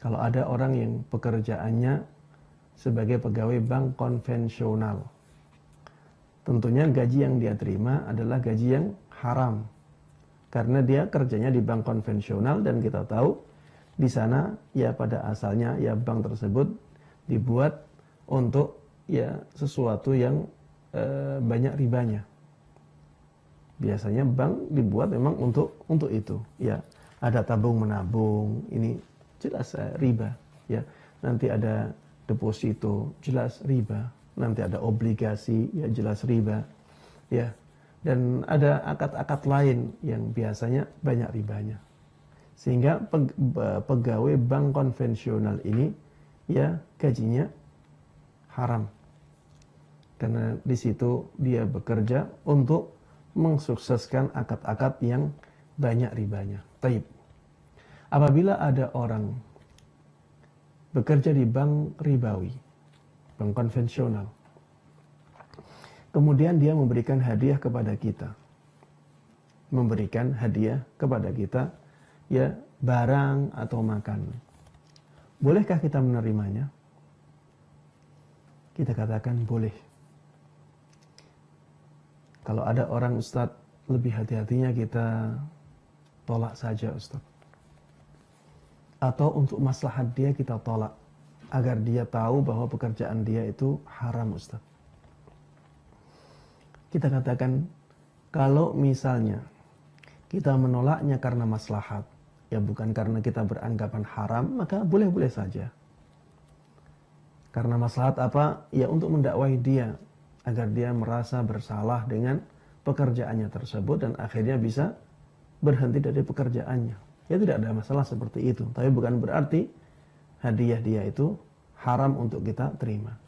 Kalau ada orang yang pekerjaannya sebagai pegawai bank konvensional, tentunya gaji yang dia terima adalah gaji yang haram. Karena dia kerjanya di bank konvensional dan kita tahu di sana ya pada asalnya ya bank tersebut dibuat untuk ya sesuatu yang e, banyak ribanya biasanya bank dibuat memang untuk untuk itu ya ada tabung menabung ini jelas eh, riba ya nanti ada deposito jelas riba nanti ada obligasi ya jelas riba ya dan ada akad-akad lain yang biasanya banyak ribanya sehingga pegawai bank konvensional ini ya gajinya haram karena di situ dia bekerja untuk mensukseskan akad-akad yang banyak ribanya. Taib. Apabila ada orang bekerja di bank ribawi, bank konvensional, kemudian dia memberikan hadiah kepada kita, memberikan hadiah kepada kita, ya barang atau makan, Bolehkah kita menerimanya? Kita katakan boleh. Kalau ada orang Ustadz lebih hati-hatinya kita tolak saja Ustadz atau untuk maslahat dia kita tolak agar dia tahu bahwa pekerjaan dia itu haram Ustaz. Kita katakan kalau misalnya kita menolaknya karena maslahat, ya bukan karena kita beranggapan haram, maka boleh-boleh saja. Karena maslahat apa? Ya untuk mendakwai dia agar dia merasa bersalah dengan pekerjaannya tersebut dan akhirnya bisa berhenti dari pekerjaannya. Ya tidak ada masalah seperti itu. Tapi bukan berarti hadiah dia itu haram untuk kita terima.